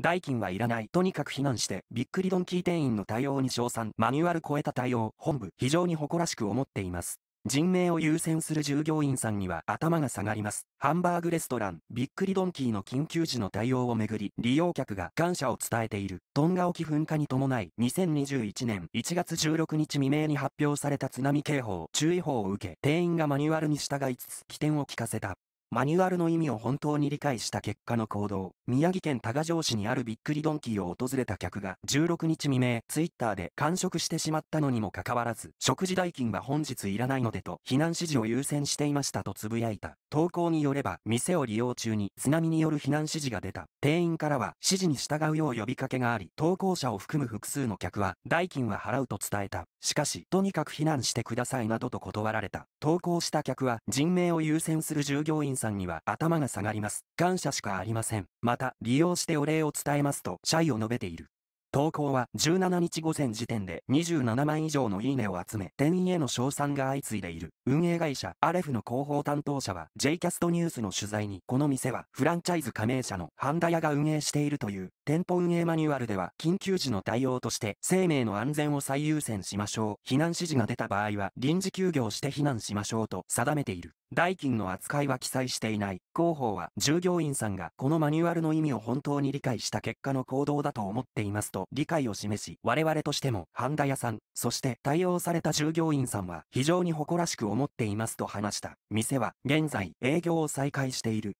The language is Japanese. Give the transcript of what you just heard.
代金はいらない。とにかく避難して、びっくりドンキー店員の対応に称賛。マニュアル超えた対応、本部、非常に誇らしく思っています。人命を優先する従業員さんには頭が下がります。ハンバーグレストラン、びっくりドンキーの緊急時の対応をめぐり、利用客が感謝を伝えている。トンガ沖噴火に伴い、2021年1月16日未明に発表された津波警報、注意報を受け、店員がマニュアルに従いつつ、起点を聞かせた。マニュアルの意味を本当に理解した結果の行動、宮城県多賀城市にあるびっくりドンキーを訪れた客が16日未明、ツイッターで完食してしまったのにもかかわらず、食事代金は本日いらないのでと、避難指示を優先していましたとつぶやいた。投稿によれば、店を利用中に津波による避難指示が出た。店員からは指示に従うよう呼びかけがあり、投稿者を含む複数の客は、代金は払うと伝えた。しかし、とにかく避難してくださいなどと断られた。投稿した客は、人命を優先する従業員さんには頭が下がります。感謝しかありません。また、利用してお礼を伝えますと、謝意を述べている。投稿は17日午前時点で27万以上のいいねを集め、店員への称賛が相次いでいる。運営会社アレフの広報担当者は J キャストニュースの取材に、この店はフランチャイズ加盟者のハンダ屋が運営しているという、店舗運営マニュアルでは緊急時の対応として生命の安全を最優先しましょう。避難指示が出た場合は臨時休業して避難しましょうと定めている。代金の扱いは記載していない。広報は従業員さんがこのマニュアルの意味を本当に理解した結果の行動だと思っていますと理解を示し、我々としても、ハンダ屋さん、そして対応された従業員さんは非常に誇らしく思っていますと話した。店は現在営業を再開している。